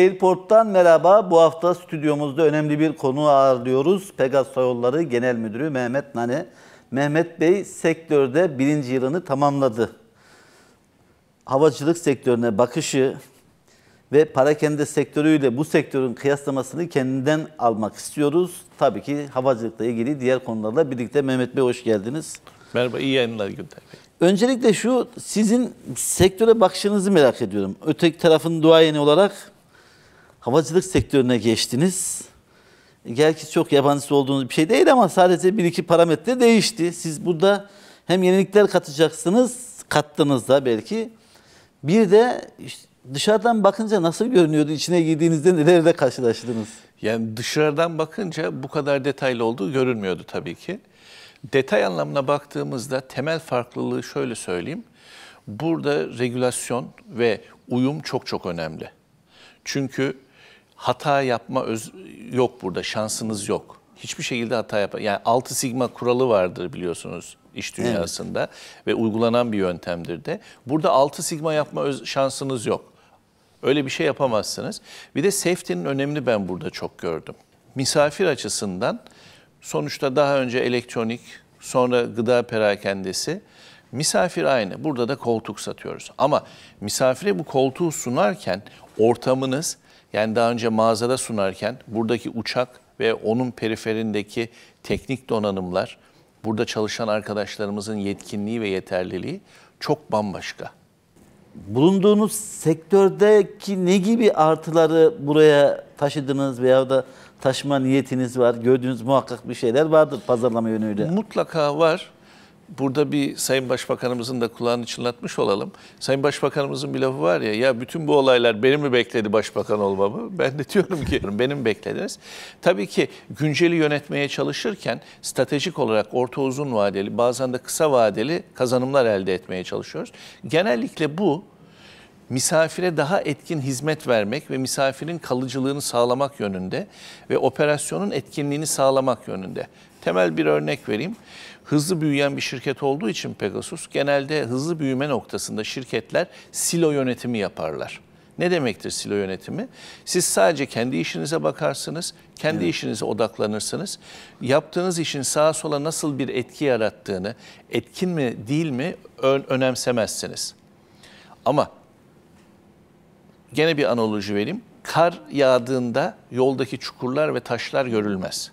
Airport'tan merhaba. Bu hafta stüdyomuzda önemli bir konu ağırlıyoruz. Pegasus Yolları Genel Müdürü Mehmet Nane. Mehmet Bey sektörde birinci yılını tamamladı. Havacılık sektörüne bakışı ve para kendi sektörüyle bu sektörün kıyaslamasını kendinden almak istiyoruz. Tabii ki havacılıkla ilgili diğer konularla birlikte Mehmet Bey hoş geldiniz. Merhaba, iyi yayınlar Günter Bey. Öncelikle şu, sizin sektöre bakışınızı merak ediyorum. Öteki tarafın duayeni olarak havacılık sektörüne geçtiniz. Gerçi çok yabancısı olduğunuz bir şey değil ama sadece bir iki parametre değişti. Siz burada hem yenilikler katacaksınız, kattınız da belki. Bir de işte dışarıdan bakınca nasıl görünüyordu? içine girdiğinizde nelerle karşılaştınız? Yani dışarıdan bakınca bu kadar detaylı olduğu görünmüyordu tabii ki. Detay anlamına baktığımızda temel farklılığı şöyle söyleyeyim. Burada regülasyon ve uyum çok çok önemli. Çünkü hata yapma öz, yok burada, şansınız yok. Hiçbir şekilde hata yap. Yani 6 sigma kuralı vardır biliyorsunuz iş dünyasında evet. ve uygulanan bir yöntemdir de. Burada 6 sigma yapma öz, şansınız yok. Öyle bir şey yapamazsınız. Bir de safety'nin önemini ben burada çok gördüm. Misafir açısından sonuçta daha önce elektronik, sonra gıda perakendesi, misafir aynı. Burada da koltuk satıyoruz. Ama misafire bu koltuğu sunarken ortamınız yani daha önce mağazada sunarken buradaki uçak ve onun periferindeki teknik donanımlar, burada çalışan arkadaşlarımızın yetkinliği ve yeterliliği çok bambaşka. Bulunduğunuz sektördeki ne gibi artıları buraya taşıdınız veya da taşıma niyetiniz var? Gördüğünüz muhakkak bir şeyler vardır pazarlama yönüyle. Mutlaka var burada bir Sayın Başbakanımızın da kulağını çınlatmış olalım. Sayın Başbakanımızın bir lafı var ya, ya bütün bu olaylar beni mi bekledi başbakan olmamı? Ben de diyorum ki benim beklediniz. Tabii ki günceli yönetmeye çalışırken stratejik olarak orta uzun vadeli bazen de kısa vadeli kazanımlar elde etmeye çalışıyoruz. Genellikle bu misafire daha etkin hizmet vermek ve misafirin kalıcılığını sağlamak yönünde ve operasyonun etkinliğini sağlamak yönünde. Temel bir örnek vereyim hızlı büyüyen bir şirket olduğu için Pegasus genelde hızlı büyüme noktasında şirketler silo yönetimi yaparlar. Ne demektir silo yönetimi? Siz sadece kendi işinize bakarsınız, kendi evet. işinize odaklanırsınız. Yaptığınız işin sağa sola nasıl bir etki yarattığını, etkin mi değil mi ön, önemsemezsiniz. Ama gene bir analoji vereyim. Kar yağdığında yoldaki çukurlar ve taşlar görülmez.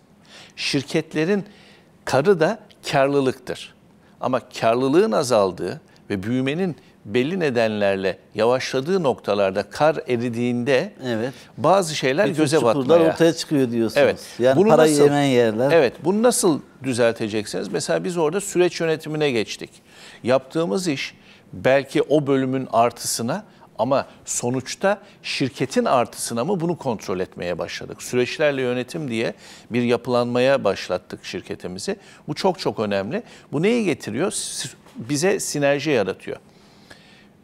Şirketlerin karı da karlılıktır. Ama karlılığın azaldığı ve büyümenin belli nedenlerle yavaşladığı noktalarda kar eridiğinde evet. bazı şeyler Bütün göze batmaya. ortaya çıkıyor diyorsunuz. Evet. Yani bunu parayı nasıl, yemen yerler. Evet. Bunu nasıl düzelteceksiniz? Mesela biz orada süreç yönetimine geçtik. Yaptığımız iş belki o bölümün artısına ama sonuçta şirketin artısına mı bunu kontrol etmeye başladık. Süreçlerle yönetim diye bir yapılanmaya başlattık şirketimizi. Bu çok çok önemli. Bu neyi getiriyor? Bize sinerji yaratıyor.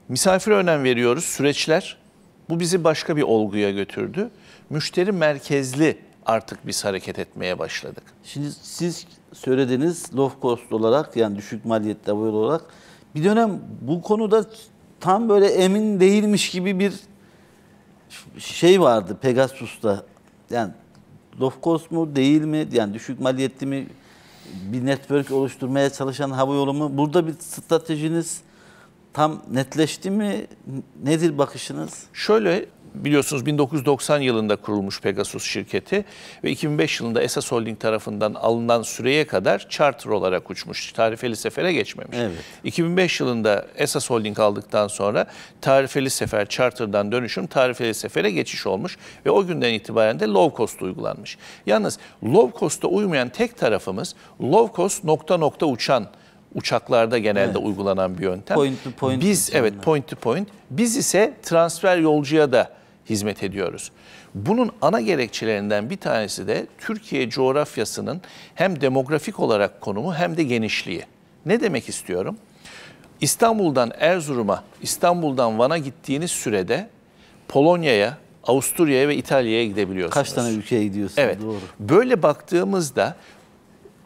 Misafire önem veriyoruz, süreçler. Bu bizi başka bir olguya götürdü. Müşteri merkezli artık biz hareket etmeye başladık. Şimdi siz söylediğiniz low cost olarak yani düşük maliyetli boyalı olarak bir dönem bu konuda tam böyle emin değilmiş gibi bir şey vardı Pegasus'ta. Yani Lofkos mu değil mi? Yani düşük maliyetli mi? Bir network oluşturmaya çalışan hava yolu mu? Burada bir stratejiniz tam netleşti mi? Nedir bakışınız? Şöyle biliyorsunuz 1990 yılında kurulmuş Pegasus şirketi ve 2005 yılında Esas Holding tarafından alınan süreye kadar charter olarak uçmuş. Tarifeli sefere geçmemiş. Evet. 2005 yılında Esas Holding aldıktan sonra tarifeli sefer charter'dan dönüşüm tarifeli sefere geçiş olmuş ve o günden itibaren de low cost uygulanmış. Yalnız low cost'a uymayan tek tarafımız low cost nokta nokta uçan uçaklarda genelde evet. uygulanan bir yöntem. Point to point. Biz evet point to point. Biz ise transfer yolcuya da hizmet ediyoruz. Bunun ana gerekçelerinden bir tanesi de Türkiye coğrafyasının hem demografik olarak konumu hem de genişliği. Ne demek istiyorum? İstanbul'dan Erzurum'a, İstanbul'dan Van'a gittiğiniz sürede Polonya'ya, Avusturya'ya ve İtalya'ya gidebiliyorsunuz. Kaç tane ülkeye gidiyorsunuz? Evet. Doğru. Böyle baktığımızda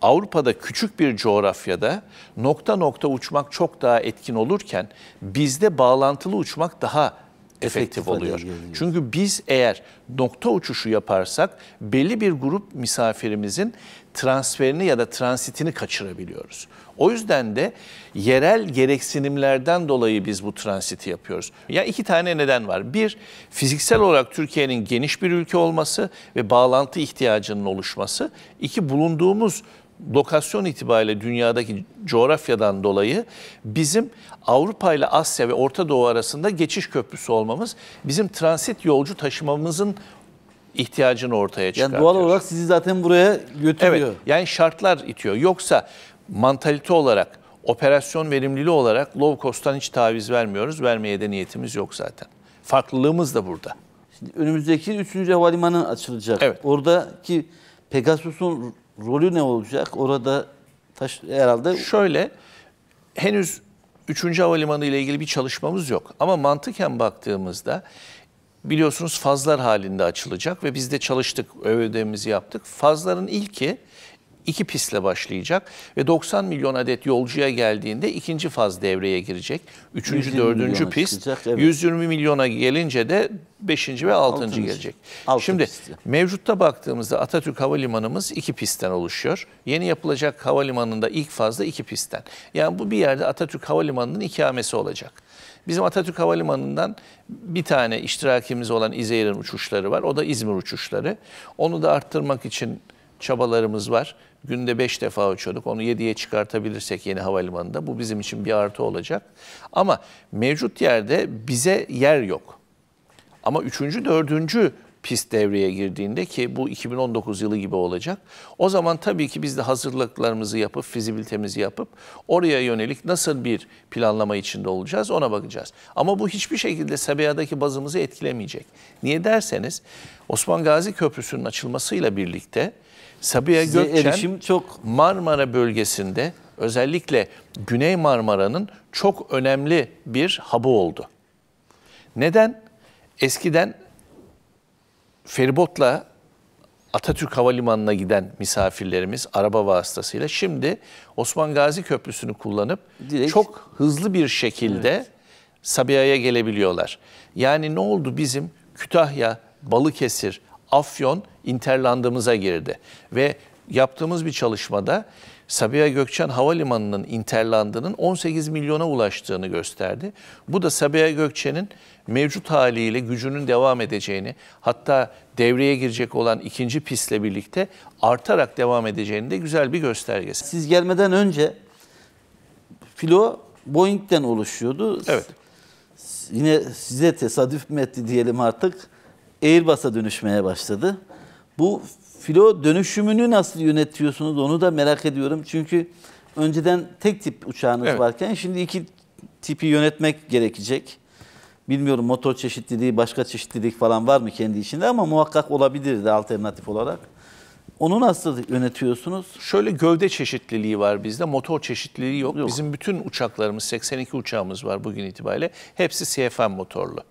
Avrupa'da küçük bir coğrafyada nokta nokta uçmak çok daha etkin olurken bizde bağlantılı uçmak daha efektif, oluyor. Çünkü biz eğer nokta uçuşu yaparsak belli bir grup misafirimizin transferini ya da transitini kaçırabiliyoruz. O yüzden de yerel gereksinimlerden dolayı biz bu transiti yapıyoruz. Ya iki tane neden var. Bir, fiziksel olarak Türkiye'nin geniş bir ülke olması ve bağlantı ihtiyacının oluşması. İki, bulunduğumuz lokasyon itibariyle dünyadaki coğrafyadan dolayı bizim Avrupa ile Asya ve Orta Doğu arasında geçiş köprüsü olmamız bizim transit yolcu taşımamızın ihtiyacını ortaya çıkartıyor. Yani doğal olarak sizi zaten buraya götürüyor. Evet, yani şartlar itiyor. Yoksa mantalite olarak, operasyon verimliliği olarak low cost'tan hiç taviz vermiyoruz. Vermeye de niyetimiz yok zaten. Farklılığımız da burada. Şimdi önümüzdeki 3. havalimanı açılacak. Evet. Oradaki Pegasus'un rolü ne olacak? Orada taş, herhalde... Şöyle, henüz 3. Havalimanı ile ilgili bir çalışmamız yok. Ama mantıken baktığımızda biliyorsunuz fazlar halinde açılacak ve biz de çalıştık, ödevimizi yaptık. Fazların ilki iki pistle başlayacak ve 90 milyon adet yolcuya geldiğinde ikinci faz devreye girecek. Üçüncü, dördüncü pist. Çıkacak, evet. 120 milyona gelince de beşinci ve altıncı, altıncı. gelecek. Altı Şimdi pisti. mevcutta baktığımızda Atatürk Havalimanımız iki pistten oluşuyor. Yeni yapılacak havalimanında ilk fazda iki pistten. Yani bu bir yerde Atatürk Havalimanı'nın ikamesi olacak. Bizim Atatürk Havalimanı'ndan bir tane iştirakimiz olan İzeyir'in uçuşları var. O da İzmir uçuşları. Onu da arttırmak için çabalarımız var. Günde 5 defa uçuyorduk. Onu 7'ye çıkartabilirsek yeni havalimanında bu bizim için bir artı olacak. Ama mevcut yerde bize yer yok. Ama 3. 4 pist devreye girdiğinde ki bu 2019 yılı gibi olacak. O zaman tabii ki biz de hazırlıklarımızı yapıp, fizibilitemizi yapıp oraya yönelik nasıl bir planlama içinde olacağız ona bakacağız. Ama bu hiçbir şekilde Sabiha'daki bazımızı etkilemeyecek. Niye derseniz Osman Gazi Köprüsü'nün açılmasıyla birlikte Sabiha Size Gökçen erişim çok Marmara bölgesinde özellikle Güney Marmara'nın çok önemli bir hub'ı oldu. Neden? Eskiden feribotla Atatürk Havalimanı'na giden misafirlerimiz araba vasıtasıyla şimdi Osman Gazi Köprüsü'nü kullanıp Direkt. çok hızlı bir şekilde evet. Sabiha'ya gelebiliyorlar. Yani ne oldu bizim Kütahya, Balıkesir, Afyon Interland'ımıza girdi. Ve yaptığımız bir çalışmada Sabiha Gökçen Havalimanı'nın interlandının 18 milyona ulaştığını gösterdi. Bu da Sabiha Gökçen'in mevcut haliyle gücünün devam edeceğini hatta devreye girecek olan ikinci pistle birlikte artarak devam edeceğini de güzel bir göstergesi. Siz gelmeden önce filo Boeing'den oluşuyordu. Evet. Yine size tesadüf mü diyelim artık. Airbus'a dönüşmeye başladı. Bu filo dönüşümünü nasıl yönetiyorsunuz onu da merak ediyorum. Çünkü önceden tek tip uçağınız evet. varken şimdi iki tipi yönetmek gerekecek. Bilmiyorum motor çeşitliliği, başka çeşitlilik falan var mı kendi içinde ama muhakkak olabilir de alternatif olarak. Onu nasıl yönetiyorsunuz? Şöyle gövde çeşitliliği var bizde, motor çeşitliliği yok. yok. Bizim bütün uçaklarımız, 82 uçağımız var bugün itibariyle. Hepsi CFM motorlu.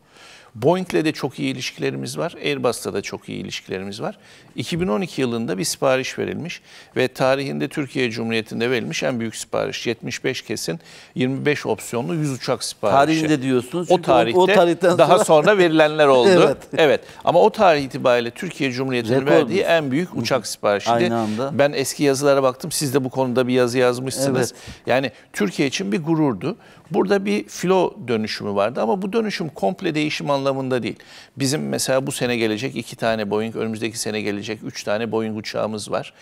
Boeing'le de çok iyi ilişkilerimiz var. Airbus'ta da çok iyi ilişkilerimiz var. 2012 yılında bir sipariş verilmiş ve tarihinde Türkiye Cumhuriyeti'nde verilmiş en büyük sipariş. 75 kesin 25 opsiyonlu 100 uçak siparişi. Tarihinde diyorsunuz. O tarihte o, o tarihten daha sonra... sonra verilenler oldu. evet. evet. Ama o tarih itibariyle Türkiye Cumhuriyeti'nin verdiği en büyük uçak siparişi. Aynı anda. Ben eski yazılara baktım. Siz de bu konuda bir yazı yazmışsınız. Evet. Yani Türkiye için bir gururdu. Burada bir filo dönüşümü vardı ama bu dönüşüm komple değişim anlamında anlamında değil. Bizim mesela bu sene gelecek iki tane Boeing, önümüzdeki sene gelecek üç tane Boeing uçağımız var.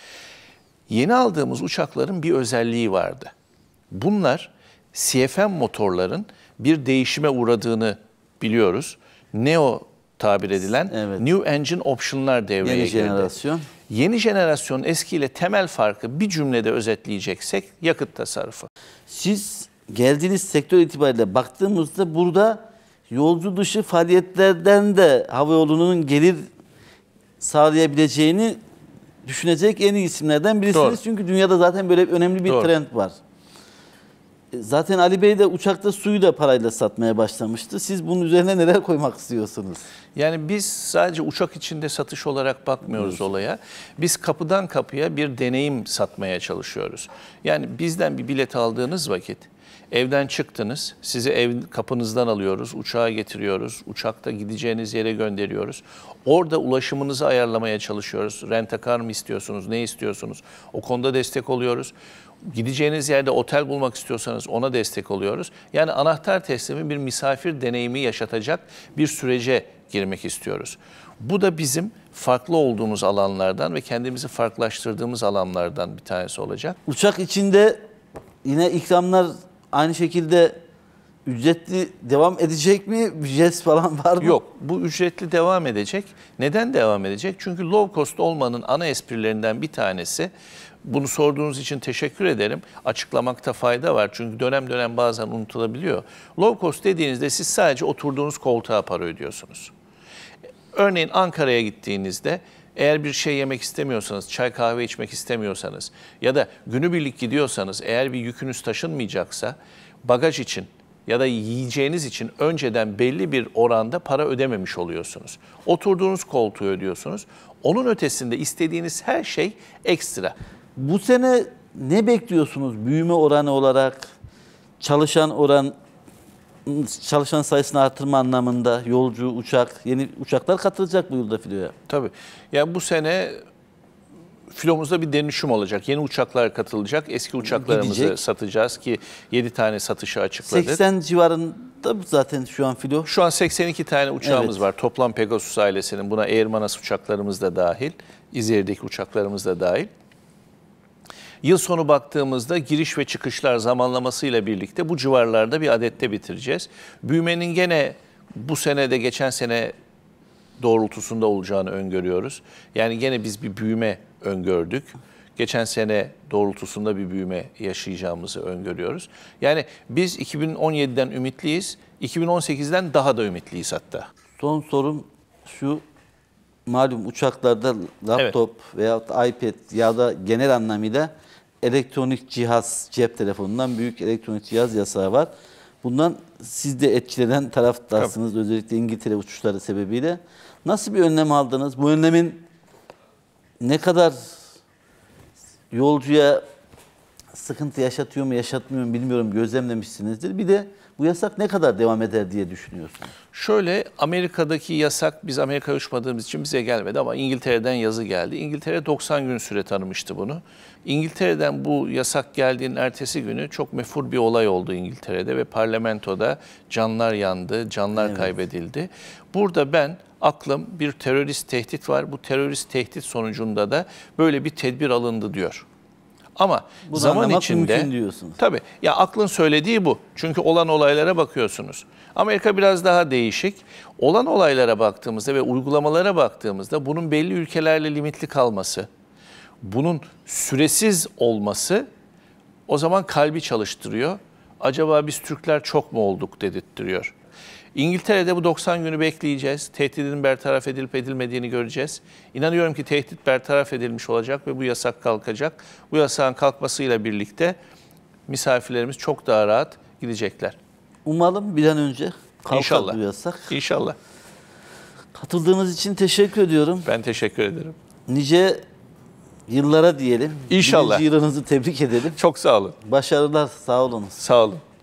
Yeni aldığımız uçakların bir özelliği vardı. Bunlar CFM motorların bir değişime uğradığını biliyoruz. Neo tabir edilen evet. New Engine Option'lar devreye Yeni girdi. Jenerasyon. Yeni jenerasyon eskiyle temel farkı bir cümlede özetleyeceksek yakıt tasarrufu. Siz geldiğiniz sektör itibariyle baktığımızda burada yolcu dışı faaliyetlerden de havayolunun gelir sağlayabileceğini düşünecek en iyi isimlerden birisiniz. Doğru. Çünkü dünyada zaten böyle önemli bir Doğru. trend var. E, zaten Ali Bey de uçakta suyu da parayla satmaya başlamıştı. Siz bunun üzerine neler koymak istiyorsunuz? Yani biz sadece uçak içinde satış olarak bakmıyoruz evet. olaya. Biz kapıdan kapıya bir deneyim satmaya çalışıyoruz. Yani bizden bir bilet aldığınız vakit Evden çıktınız, sizi ev kapınızdan alıyoruz, uçağa getiriyoruz, uçakta gideceğiniz yere gönderiyoruz. Orada ulaşımınızı ayarlamaya çalışıyoruz. Rentakar mı istiyorsunuz, ne istiyorsunuz? O konuda destek oluyoruz. Gideceğiniz yerde otel bulmak istiyorsanız ona destek oluyoruz. Yani anahtar teslimi bir misafir deneyimi yaşatacak bir sürece girmek istiyoruz. Bu da bizim farklı olduğumuz alanlardan ve kendimizi farklılaştırdığımız alanlardan bir tanesi olacak. Uçak içinde yine ikramlar aynı şekilde ücretli devam edecek mi? Ücret falan var mı? Yok. Bu ücretli devam edecek. Neden devam edecek? Çünkü low cost olmanın ana esprilerinden bir tanesi. Bunu sorduğunuz için teşekkür ederim. Açıklamakta fayda var. Çünkü dönem dönem bazen unutulabiliyor. Low cost dediğinizde siz sadece oturduğunuz koltuğa para ödüyorsunuz. Örneğin Ankara'ya gittiğinizde eğer bir şey yemek istemiyorsanız, çay kahve içmek istemiyorsanız ya da günübirlik gidiyorsanız eğer bir yükünüz taşınmayacaksa bagaj için ya da yiyeceğiniz için önceden belli bir oranda para ödememiş oluyorsunuz. Oturduğunuz koltuğu ödüyorsunuz. Onun ötesinde istediğiniz her şey ekstra. Bu sene ne bekliyorsunuz büyüme oranı olarak, çalışan oran çalışan sayısını artırma anlamında yolcu, uçak, yeni uçaklar katılacak bu yılda filoya. Tabii. Yani bu sene filomuzda bir dönüşüm olacak. Yeni uçaklar katılacak. Eski uçaklarımızı Gidecek. satacağız ki 7 tane satışı açıkladık. 80 civarında zaten şu an filo. Şu an 82 tane uçağımız evet. var. Toplam Pegasus ailesinin buna Airmanas uçaklarımız da dahil. İzir'deki uçaklarımız da dahil. Yıl sonu baktığımızda giriş ve çıkışlar zamanlamasıyla birlikte bu civarlarda bir adette bitireceğiz. Büyümenin gene bu senede geçen sene doğrultusunda olacağını öngörüyoruz. Yani gene biz bir büyüme öngördük. Geçen sene doğrultusunda bir büyüme yaşayacağımızı öngörüyoruz. Yani biz 2017'den ümitliyiz. 2018'den daha da ümitliyiz hatta. Son sorum şu. Malum uçaklarda laptop evet. veya iPad ya da genel anlamıyla elektronik cihaz, cep telefonundan büyük elektronik cihaz yasağı var. Bundan siz de etkilenen taraftarsınız Tabii. özellikle İngiltere uçuşları sebebiyle. Nasıl bir önlem aldınız? Bu önlemin ne kadar yolcuya sıkıntı yaşatıyor mu yaşatmıyor mu bilmiyorum gözlemlemişsinizdir. Bir de bu yasak ne kadar devam eder diye düşünüyorsunuz? Şöyle Amerika'daki yasak biz Amerika'ya uçmadığımız için bize gelmedi ama İngiltere'den yazı geldi. İngiltere 90 gün süre tanımıştı bunu. İngiltere'den bu yasak geldiğinin ertesi günü çok mefur bir olay oldu İngiltere'de ve parlamentoda canlar yandı, canlar evet. kaybedildi. Burada ben aklım bir terörist tehdit var. Bu terörist tehdit sonucunda da böyle bir tedbir alındı diyor. Ama Bunu zaman içinde tabi ya aklın söylediği bu. Çünkü olan olaylara bakıyorsunuz. Amerika biraz daha değişik. Olan olaylara baktığımızda ve uygulamalara baktığımızda bunun belli ülkelerle limitli kalması, bunun süresiz olması o zaman kalbi çalıştırıyor. Acaba biz Türkler çok mu olduk dedirttiriyor. İngiltere'de bu 90 günü bekleyeceğiz. Tehdidin bertaraf edilip edilmediğini göreceğiz. İnanıyorum ki tehdit bertaraf edilmiş olacak ve bu yasak kalkacak. Bu yasağın kalkmasıyla birlikte misafirlerimiz çok daha rahat gidecekler. Umalım bir an önce kalkar bu yasak. İnşallah. Katıldığınız için teşekkür ediyorum. Ben teşekkür ederim. Nice yıllara diyelim. İnşallah. Birinci yılınızı tebrik edelim. Çok sağ olun. Başarılar sağ olunuz. Sağ olun.